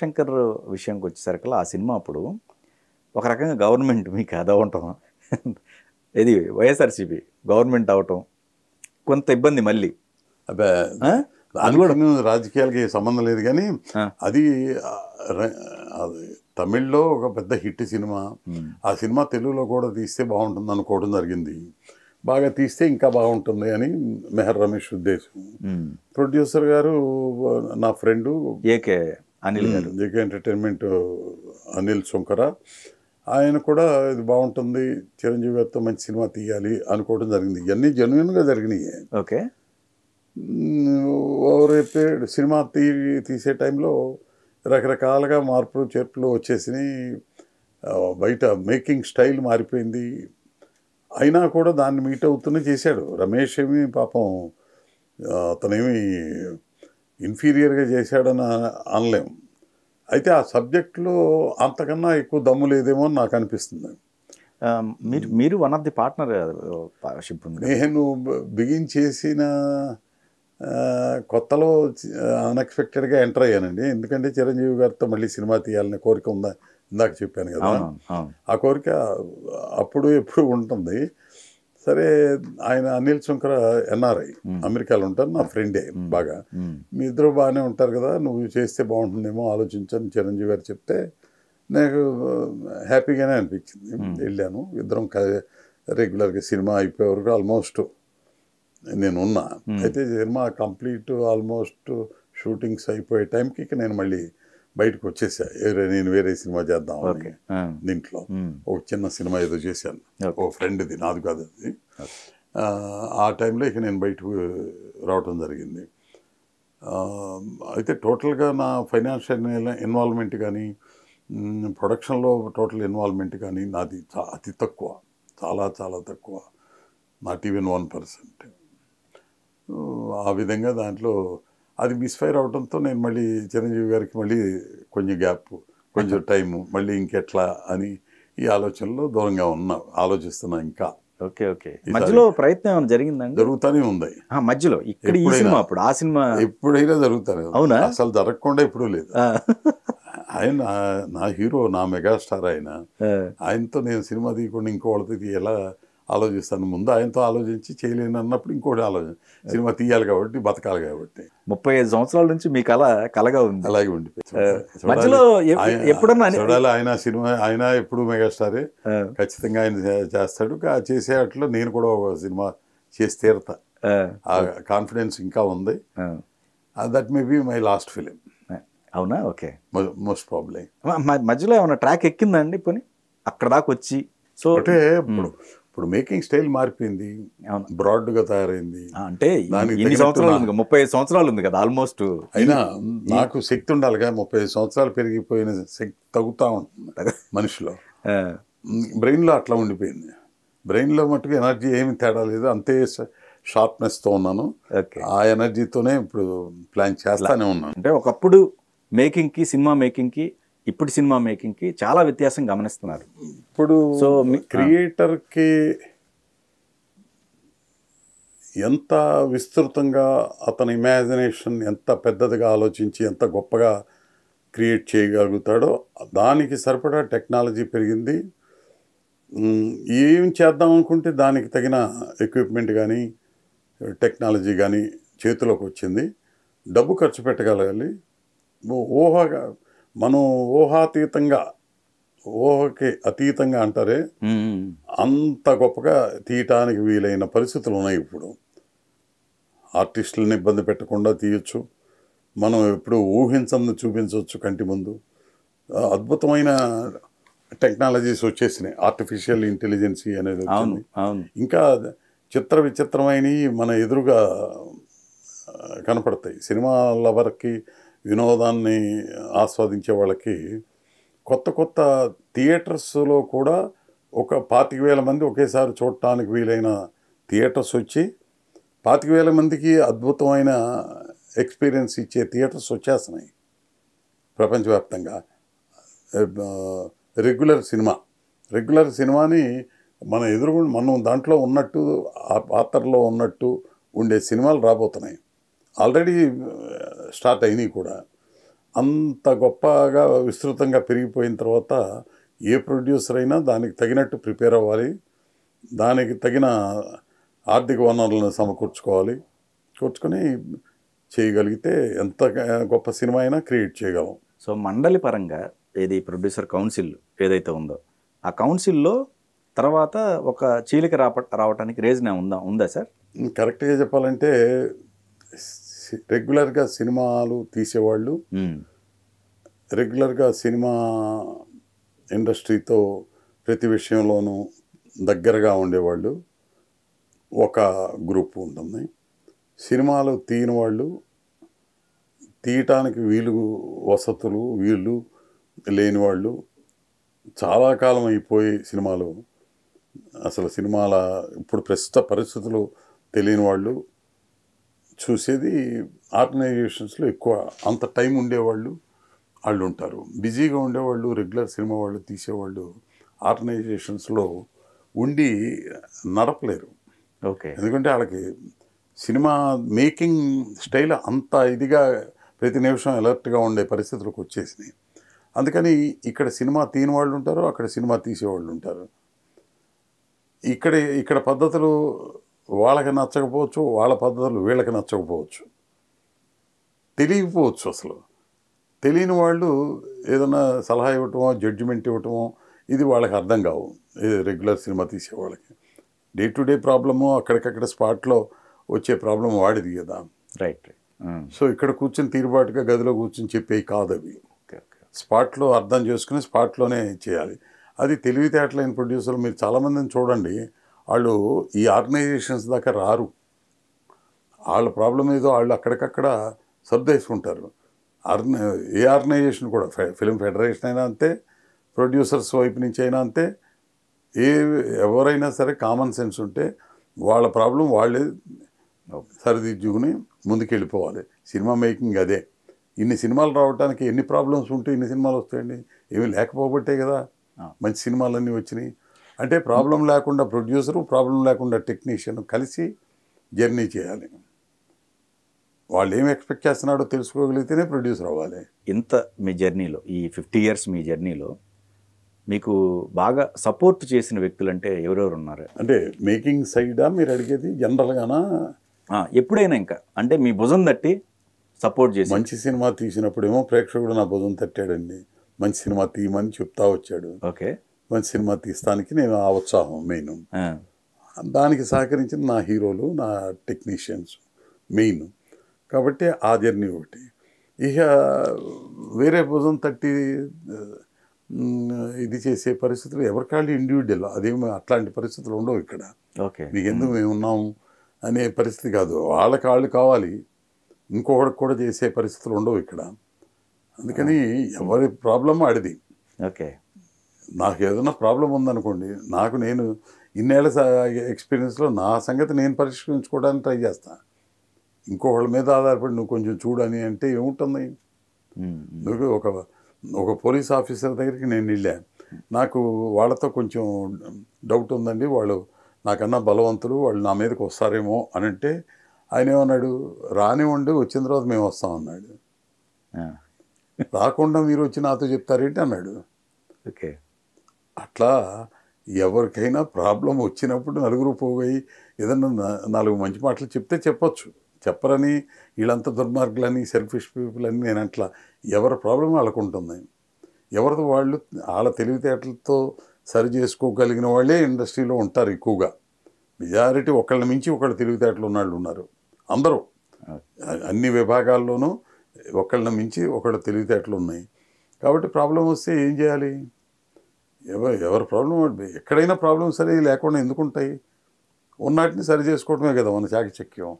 శంకర్ విషయంకి వచ్చేసరికి ఆ సినిమా అప్పుడు ఒక రకంగా గవర్నమెంట్ మీకు అదవటం ఇది వైఎస్ఆర్సీపీ గవర్నమెంట్ అవటం కొంత ఇబ్బంది మళ్ళీ అది కూడా రాజకీయాలకి సంబంధం లేదు కానీ అది తమిళ్లో ఒక పెద్ద హిట్ సినిమా ఆ సినిమా తెలుగులో కూడా తీస్తే బాగుంటుంది అనుకోవడం జరిగింది బాగా తీస్తే ఇంకా బాగుంటుంది అని మెహర్ రమేష్ ఉద్దేశం ప్రొడ్యూసర్ గారు నా ఫ్రెండు ఏకే అనిల్ గారు ఎంటర్టైన్మెంట్ అనిల్ శంకర ఆయన కూడా ఇది బాగుంటుంది చిరంజీవి గారితో మంచి సినిమా తీయాలి అనుకోవడం జరిగింది ఇవన్నీ జెన్యున్గా జరిగినాయి ఓకే ఎవరైతే సినిమా తీ తీసే టైంలో రకరకాలుగా మార్పులు చేర్పులు వచ్చేసినాయి బయట మేకింగ్ స్టైల్ మారిపోయింది అయినా కూడా దాన్ని మీట్ అవుతూనే చేశాడు రమేష్ ఏమి పాపం అతనేమి ఇన్ఫీరియర్గా చేశాడని అనలేం అయితే ఆ సబ్జెక్టులో అంతకన్నా ఎక్కువ దమ్ము లేదేమో అని నాకు అనిపిస్తుంది మీరు మీరు వన్ ఆఫ్ ది పార్ట్నర్ నేను నేను చేసిన కొత్తలో అన్ఎక్స్పెక్టెడ్గా ఎంటర్ అయ్యానండి ఎందుకంటే చిరంజీవి గారితో మళ్ళీ సినిమా తీయాలనే కోరిక ఉందా ఇందాక చెప్పాను కదా ఆ కోరిక అప్పుడు ఎప్పుడు ఉంటుంది సరే ఆయన అనిల్ శంకర్ ఎన్ఆర్ఐ అమెరికాలో ఉంటారు నా ఫ్రెండే బాగా మీ ఇద్దరు బాగానే ఉంటారు కదా నువ్వు చేస్తే బాగుంటుందేమో ఆలోచించని చిరంజీవి గారు చెప్తే నాకు uh, హ్యాపీగానే అనిపించింది వెళ్ళాను ఇద్దరం రెగ్యులర్గా సినిమా అయిపోయే వరకు ఆల్మోస్ట్ నేను ఉన్నా అయితే సినిమా కంప్లీట్ ఆల్మోస్ట్ షూటింగ్స్ అయిపోయే టైంకి నేను మళ్ళీ బయటకు వచ్చేసా నేను వేరే సినిమా చేద్దాం దీంట్లో ఒక చిన్న సినిమా ఏదో చేశాను ఒక ఫ్రెండ్ది నాది కాదు అది ఆ టైంలో ఇక నేను బయటకు రావటం జరిగింది అయితే టోటల్గా నా ఫైనాన్షియల్ ఇన్వాల్వ్మెంట్ కానీ ప్రొడక్షన్లో టోటల్ ఇన్వాల్వ్మెంట్ కానీ నాది అతి తక్కువ చాలా చాలా తక్కువ నాట్ ఈవెన్ వన్ పర్సెంట్ ఆ విధంగా దాంట్లో అది మిస్ఫైర్ అవడంతో నేను మళ్ళీ చిరంజీవి గారికి మళ్ళీ కొంచెం గ్యాప్ కొంచెం టైము మళ్ళీ ఇంకెట్లా అని ఈ ఆలోచనలో దూరంగా ఉన్నా ఆలోచిస్తున్నా ఇంకా ఓకే ఓకే మధ్యలో ప్రయత్నం ఏమైనా జరిగిందండి జరుగుతూనే ఉంది మధ్యలో ఇక్కడ ఈ సినిమా అప్పుడు ఆ సినిమా ఎప్పుడైనా జరుగుతానే అవునా అసలు జరగకుండా ఎప్పుడూ లేదు ఆయన నా హీరో నా మెగాస్టార్ ఆయన ఆయనతో నేను సినిమా తీయకుండా ఇంకో వాళ్ళతో ఎలా ఆలోచిస్తాను ముందు ఆయనతో ఆలోచించి చేయలేను అన్నప్పుడు ఇంకోటి ఆలోచన సినిమా తీయాలి కాబట్టి బతకాలి కాబట్టి ముప్పై ఐదు సంవత్సరాల నుంచి మీ కళ కలగా ఉంది అలాగే ఉండిపోయింది మధ్యలో చూడాలి ఆయన సినిమా ఆయన ఎప్పుడు మెగాస్టారే ఖచ్చితంగా ఆయన చేస్తాడు చేసే అట్లో నేను కూడా ఒక సినిమా చేసి తీరతా ఆ కాన్ఫిడెన్స్ ఇంకా ఉంది that may be my last film అవునా ఓకే మోస్ట్ ప్రాబ్లమ్ మధ్యలో ఏమైనా ట్రాక్ ఎక్కిందండి పోనీ అక్కడ దాకా వచ్చి సో అంటే ఇప్పుడు ఇప్పుడు మేకింగ్ స్టైల్ మారిపోయింది బ్రాడ్ గా తయారైంది అంటే ముప్పై సంవత్సరాలు ముప్పై సంవత్సరాలు ఉంది కదా ఆల్మోస్ట్ అయినా నాకు శక్తి ఉండాలి కదా ముప్పై సంవత్సరాలు పెరిగిపోయిన శక్తి తగ్గుతా ఉంటుంది మనిషిలో బ్రెయిన్లో అట్లా ఉండిపోయింది బ్రెయిన్లో మటుకు ఎనర్జీ ఏమి తేడా లేదు అంతే షార్ప్నెస్ తో ఉన్నాను ఆ ఎనర్జీతోనే ఇప్పుడు ప్లాన్ చేస్తానే ఉన్నాను అంటే ఒకప్పుడు మేకింగ్కి సినిమా మేకింగ్కి ఇప్పుడు సినిమా మేకింగ్కి చాలా వ్యత్యాసం గమనిస్తున్నారు ఇప్పుడు సో క్రియేటర్కి ఎంత విస్తృతంగా అతని ఇమాజినేషన్ ఎంత పెద్దదిగా ఆలోచించి ఎంత గొప్పగా క్రియేట్ చేయగలుగుతాడో దానికి సరిపడా టెక్నాలజీ పెరిగింది ఏం చేద్దాం అనుకుంటే దానికి తగిన ఎక్విప్మెంట్ కానీ టెక్నాలజీ కానీ చేతిలోకి వచ్చింది డబ్బు ఖర్చు పెట్టగలగాలి ఊహగా మనం ఊహాతీతంగా ఊహకి అతీతంగా అంటారే అంత గొప్పగా తీయటానికి వీలైన పరిస్థితులు ఉన్నాయి ఇప్పుడు ఆర్టిస్టులను ఇబ్బంది పెట్టకుండా తీయచ్చు మనం ఎప్పుడు ఊహించని చూపించవచ్చు కంటి ముందు అద్భుతమైన టెక్నాలజీస్ వచ్చేసినాయి ఆర్టిఫిషియల్ ఇంటెలిజెన్సీ అనేది వచ్చింది ఇంకా చిత్ర విచిత్రమైనవి మన ఎదురుగా కనపడతాయి సినిమాల వరకు వినోదాన్ని ఆస్వాదించే వాళ్ళకి కొత్త కొత్త థియేటర్స్లో కూడా ఒక పాతిక వేల మంది ఒకేసారి చూడటానికి వీలైన థియేటర్స్ వచ్చి పాతిక వేల మందికి అద్భుతమైన ఎక్స్పీరియన్స్ ఇచ్చే థియేటర్స్ వచ్చేస్తున్నాయి ప్రపంచవ్యాప్తంగా రెగ్యులర్ సినిమా రెగ్యులర్ సినిమాని మన ఎదురు మనం దాంట్లో ఉన్నట్టు ఆ పాత్రలో ఉన్నట్టు ఉండే సినిమాలు రాబోతున్నాయి ఆల్రెడీ స్టార్ట్ అయినాయి కూడా అంత గొప్పగా విస్తృతంగా పెరిగిపోయిన తర్వాత ఏ ప్రొడ్యూసర్ అయినా దానికి తగినట్టు ప్రిపేర్ అవ్వాలి దానికి తగిన ఆర్థిక వనరులను సమకూర్చుకోవాలి కూర్చుకొని చేయగలిగితే ఎంత గొప్ప సినిమా అయినా క్రియేట్ చేయగలం సో మండలి పరంగా ఏది ప్రొడ్యూసర్ కౌన్సిల్ ఏదైతే ఉందో ఆ కౌన్సిల్లో తర్వాత ఒక చీలిక రావటానికి రావడానికి ఉందా ఉందా సార్ కరెక్ట్గా చెప్పాలంటే రెగ్యులర్గా సినిమాలు తీసేవాళ్ళు రెగ్యులర్గా సినిమా ఇండస్ట్రీతో ప్రతి విషయంలోనూ దగ్గరగా ఉండేవాళ్ళు ఒక గ్రూప్ ఉంటుంది సినిమాలు తీయని వాళ్ళు తీయటానికి వీలు వసతులు వీళ్ళు లేని వాళ్ళు చాలా కాలం అయిపోయి సినిమాలు అసలు సినిమాల ఇప్పుడు ప్రస్తుత పరిస్థితులు తెలియని వాళ్ళు చూసేది ఆర్గనైజేషన్స్లో ఎక్కువ అంత టైం ఉండేవాళ్ళు వాళ్ళు ఉంటారు బిజీగా ఉండేవాళ్ళు రెగ్యులర్ సినిమా వాళ్ళు తీసేవాళ్ళు ఆర్గనైజేషన్స్లో ఉండి నడపలేరు ఓకే ఎందుకంటే వాళ్ళకి సినిమా మేకింగ్ స్టైల్ అంత ఇదిగా ప్రతి నిమిషం అలర్ట్గా ఉండే పరిస్థితులకు వచ్చేసినాయి అందుకని ఇక్కడ సినిమా తీని వాళ్ళు ఉంటారు అక్కడ సినిమా తీసేవాళ్ళు ఉంటారు ఇక్కడ ఇక్కడ పద్ధతులు వాళ్ళకి నచ్చకపోవచ్చు వాళ్ళ పద్ధతులు వీళ్ళకి నచ్చకపోవచ్చు తెలియకపోవచ్చు అసలు తెలియని వాళ్ళు ఏదైనా సలహా ఇవ్వటమో జడ్జిమెంట్ ఇవ్వటమో ఇది వాళ్ళకి అర్థం కావు రెగ్యులర్ సినిమా తీసే వాళ్ళకి డే టు డే ప్రాబ్లము అక్కడికక్కడ స్పాట్లో వచ్చే ప్రాబ్లం వాడిది కదా రైట్ hmm. సో ఇక్కడ కూర్చొని తీరుబాటుగా గదిలో కూర్చొని చెప్పేవి కాదు అవి స్పాట్లో అర్థం చేసుకుని స్పాట్లోనే చేయాలి అది తెలివితేటలైన ప్రొడ్యూసర్లు మీరు చాలామందిని చూడండి వాళ్ళు ఈ ఆర్గనైజేషన్స్ దాకా రారు వాళ్ళ ప్రాబ్లం ఏదో వాళ్ళు అక్కడికక్కడ సర్దేసుకుంటారు ఆర్గ ఏ ఆర్గనైజేషన్ కూడా ఫిలిం ఫెడరేషన్ అయినా అంతే ప్రొడ్యూసర్స్ వైపు నుంచి అయినా అంతే ఏ ఎవరైనా సరే కామన్ సెన్స్ ఉంటే వాళ్ళ ప్రాబ్లం వాళ్ళే సరిదిద్దుకుని ముందుకెళ్ళిపోవాలి సినిమా మేకింగ్ అదే ఇన్ని సినిమాలు రావడానికి ఎన్ని ప్రాబ్లమ్స్ ఉంటే ఇన్ని సినిమాలు వస్తాయండి ఏమీ లేకపోబట్టే కదా మంచి సినిమాలన్నీ వచ్చినాయి అంటే ప్రాబ్లం లేకుండా ప్రొడ్యూసరు ప్రాబ్లం లేకుండా టెక్నీషియన్ కలిసి జర్నీ చేయాలి వాళ్ళు ఏం ఎక్స్పెక్ట్ చేస్తున్నాడో తెలుసుకోగలిగితేనే ప్రొడ్యూసర్ అవ్వాలి ఇంత మీ జర్నీలో ఈ ఫిఫ్టీ ఇయర్స్ మీ జర్నీలో మీకు బాగా సపోర్ట్ చేసిన వ్యక్తులు అంటే ఎవరెవరు ఉన్నారు అంటే మేకింగ్ సైడా మీరు అడిగేది జనరల్గానా ఎప్పుడైనా ఇంకా అంటే మీ భుజం తట్టి సపోర్ట్ చేసి మంచి సినిమా తీసినప్పుడేమో ప్రేక్షకుడు నా భుజం తట్టాడండి మంచి సినిమా తీయమని చెప్తా వచ్చాడు ఓకే మంచి సినిమా తీస్తానికి నేను ఆ ఉత్సాహం మెయిన్ దానికి సహకరించిన నా హీరోలు నా టెక్నీషియన్స్ మెయిన్ కాబట్టి ఆ జర్నీ ఒకటి ఇక వేరే భుజం తట్టి ఇది చేసే పరిస్థితులు ఎవరికాళ్ళు ఇండివిజువల్ అదేమి అట్లాంటి పరిస్థితులు ఉండవు ఇక్కడ నీకెందుకు మేము ఉన్నాం అనే పరిస్థితి కాదు వాళ్ళ కాళ్ళు కావాలి ఇంకొకటి కూడా చేసే పరిస్థితులు ఉండవు ఇక్కడ అందుకని ఎవరి ప్రాబ్లమ్ ఆడిది ఓకే నాకు ఏదైనా ప్రాబ్లం ఉందనుకోండి నాకు నేను ఇన్నేళ్ళ ఎక్స్పీరియన్స్లో నా సంగతి నేను పరిష్కరించుకోవడానికి ట్రై చేస్తాను ఇంకొకళ్ళ మీద ఆధారపడి నువ్వు కొంచెం చూడని అంటే ఏముంటుంది నువ్వు ఒక ఒక పోలీస్ ఆఫీసర్ దగ్గరికి నేను వెళ్ళాను నాకు వాళ్ళతో కొంచెం డౌట్ ఉందండి వాళ్ళు నాకన్నా బలవంతులు వాళ్ళు నా మీదకి వస్తారేమో అని అంటే ఆయన ఏమన్నాడు రానివ్వండి వచ్చిన తర్వాత మేము వస్తాం అన్నాడు రాకుండా మీరు వచ్చి నాతో చెప్తారేంటి అన్నాడు ఓకే అట్లా ఎవరికైనా ప్రాబ్లం వచ్చినప్పుడు నలుగురు పోయి ఏదన్నా నాలుగు మంచి మాటలు చెప్తే చెప్పచ్చు చెప్పరని వీళ్ళంతా దుర్మార్గులని సెల్ఫిష్ పీపుల్ అని నేను అట్లా ఎవరి ప్రాబ్లం వాళ్ళకు ఉంటుంది ఎవరితో వాళ్ళు వాళ్ళ తెలివితేటలతో సరి చేసుకోగలిగిన వాళ్ళే ఇండస్ట్రీలో ఉంటారు ఎక్కువగా మెజారిటీ ఒకళ్ళని మించి ఒకళ్ళు తెలివితేటలు ఉన్నవాళ్ళు ఉన్నారు అందరూ అన్ని విభాగాల్లోనూ ఒకళ్ళని మించి ఒకళ్ళు తెలివితేటలు ఉన్నాయి కాబట్టి ప్రాబ్లం వస్తే ఏం చేయాలి ఎవరు ఎవరి ప్రాబ్లం ఎక్కడైనా ప్రాబ్లమ్స్ సరే లేకుండా ఎందుకుంటాయి ఉన్నటిని సరి చేసుకోవడమే కదా మన చాకచక్యం